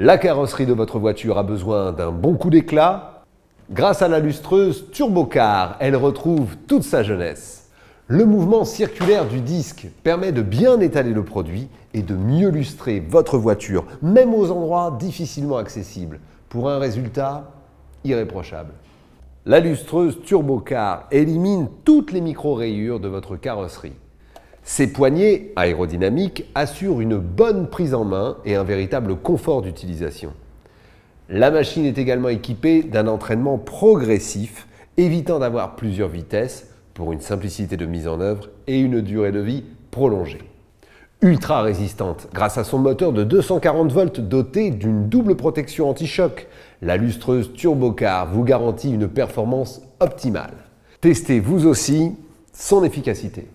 La carrosserie de votre voiture a besoin d'un bon coup d'éclat Grâce à la lustreuse Turbocar, elle retrouve toute sa jeunesse. Le mouvement circulaire du disque permet de bien étaler le produit et de mieux lustrer votre voiture, même aux endroits difficilement accessibles, pour un résultat irréprochable. La lustreuse Turbocar élimine toutes les micro-rayures de votre carrosserie. Ses poignées aérodynamiques assurent une bonne prise en main et un véritable confort d'utilisation. La machine est également équipée d'un entraînement progressif, évitant d'avoir plusieurs vitesses pour une simplicité de mise en œuvre et une durée de vie prolongée. Ultra résistante, grâce à son moteur de 240 volts doté d'une double protection anti-choc, la lustreuse Turbocar vous garantit une performance optimale. Testez vous aussi son efficacité.